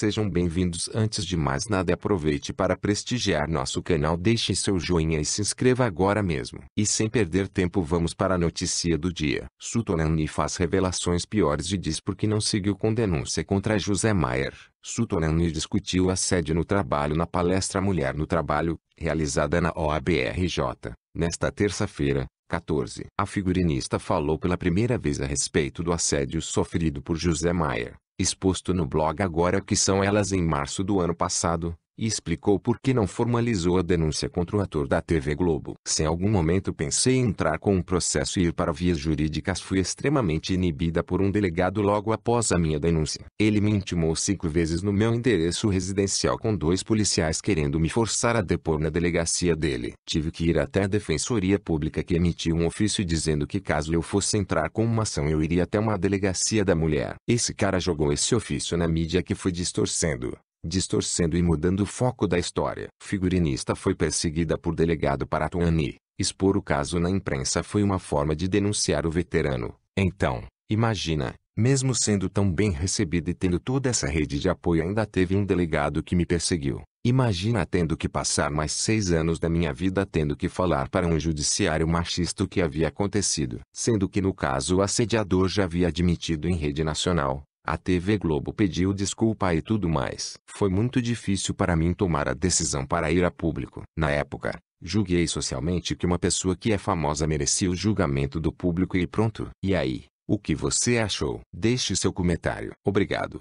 Sejam bem-vindos. Antes de mais nada, aproveite para prestigiar nosso canal. Deixe seu joinha e se inscreva agora mesmo. E sem perder tempo, vamos para a notícia do dia. Sutonani faz revelações piores e diz por que não seguiu com denúncia contra José Maier. Sutonani discutiu assédio no trabalho na palestra Mulher no Trabalho, realizada na OABRJ. Nesta terça-feira, 14. A figurinista falou pela primeira vez a respeito do assédio sofrido por José Maier, exposto no blog agora que são elas em março do ano passado, e explicou por que não formalizou a denúncia contra o ator da TV Globo. Sem algum momento pensei em entrar com um processo e ir para vias jurídicas fui extremamente inibida por um delegado logo após a minha denúncia. Ele me intimou cinco vezes no meu endereço residencial com dois policiais querendo me forçar a depor na delegacia dele. Tive que ir até a Defensoria Pública que emitiu um ofício dizendo que caso eu fosse entrar com uma ação eu iria até uma delegacia da mulher. Esse cara jogou esse ofício na mídia que foi distorcendo distorcendo e mudando o foco da história. Figurinista foi perseguida por delegado para Tuani. Expor o caso na imprensa foi uma forma de denunciar o veterano. Então, imagina, mesmo sendo tão bem recebida e tendo toda essa rede de apoio, ainda teve um delegado que me perseguiu. Imagina tendo que passar mais seis anos da minha vida tendo que falar para um judiciário machista o que havia acontecido. Sendo que no caso o assediador já havia admitido em rede nacional, a TV Globo pediu desculpa e tudo mais. Foi muito difícil para mim tomar a decisão para ir a público. Na época, julguei socialmente que uma pessoa que é famosa merecia o julgamento do público e pronto. E aí, o que você achou? Deixe seu comentário. Obrigado.